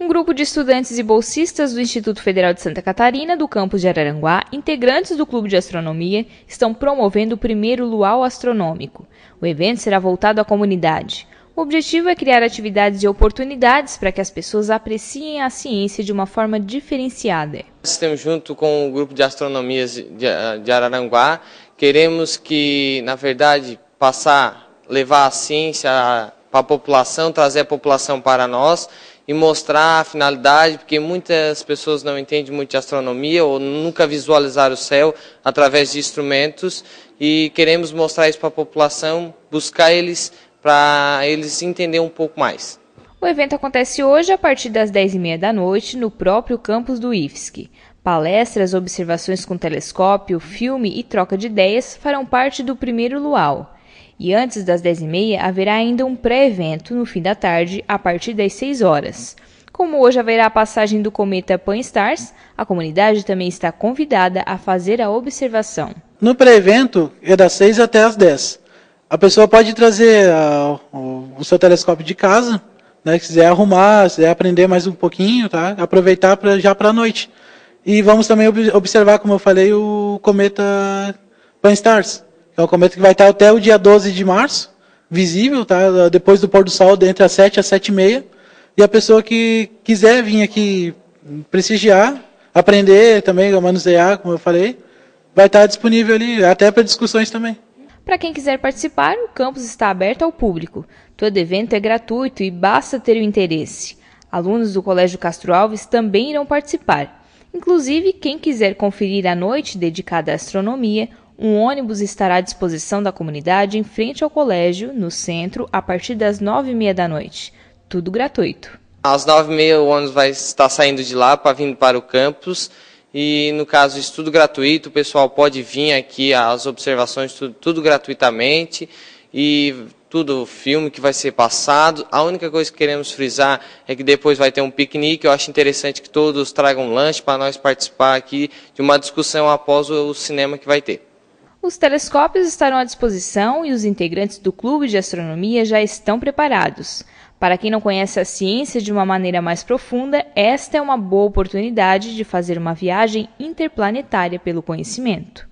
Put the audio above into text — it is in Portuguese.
Um grupo de estudantes e bolsistas do Instituto Federal de Santa Catarina, do campus de Araranguá, integrantes do Clube de Astronomia, estão promovendo o primeiro Luau Astronômico. O evento será voltado à comunidade. O objetivo é criar atividades e oportunidades para que as pessoas apreciem a ciência de uma forma diferenciada. Estamos junto com o grupo de astronomias de Araranguá. Queremos que, na verdade, passar, levar a ciência, para a população, trazer a população para nós e mostrar a finalidade, porque muitas pessoas não entendem muito de astronomia ou nunca visualizaram o céu através de instrumentos e queremos mostrar isso para a população, buscar eles para eles entenderem um pouco mais. O evento acontece hoje a partir das 10h30 da noite no próprio campus do IFSC. Palestras, observações com telescópio, filme e troca de ideias farão parte do primeiro luau. E antes das 10h30 haverá ainda um pré-evento no fim da tarde, a partir das 6 horas. Como hoje haverá a passagem do cometa Pan-STARRS, a comunidade também está convidada a fazer a observação. No pré-evento é das 6 até as 10. A pessoa pode trazer a, ah, o, o, seu telescópio de casa, né, se quiser arrumar, se quiser aprender mais um pouquinho, tá? aproveitar pra, já para a noite. E vamos também ob observar, como eu falei, o cometa Pan-STARRS. É então, um cometa que vai estar até o dia 12 de março, visível, tá? Depois do pôr do sol, entre as 7 e as 7 e meia. E a pessoa que quiser vir aqui prestigiar, aprender também a manusear, como eu falei, vai estar disponível ali, até para discussões também. Para quem quiser participar, o campus está aberto ao público. Todo evento é gratuito e basta ter o interesse. Alunos do Colégio Castro Alves também irão participar. Inclusive, quem quiser conferir a noite dedicada à astronomia, um ônibus estará à disposição da comunidade em frente ao colégio, no centro, a partir das nove e meia da noite. Tudo gratuito. Às nove e meia o ônibus vai estar saindo de lá para vindo para o campus. E no caso, estudo gratuito, o pessoal pode vir aqui às observações, tudo, tudo gratuitamente. E tudo o filme que vai ser passado. A única coisa que queremos frisar é que depois vai ter um piquenique. Eu acho interessante que todos tragam um lanche para nós participar aqui de uma discussão após o cinema que vai ter. Os telescópios estarão à disposição e os integrantes do Clube de Astronomia já estão preparados. Para quem não conhece a ciência de uma maneira mais profunda, esta é uma boa oportunidade de fazer uma viagem interplanetária pelo conhecimento.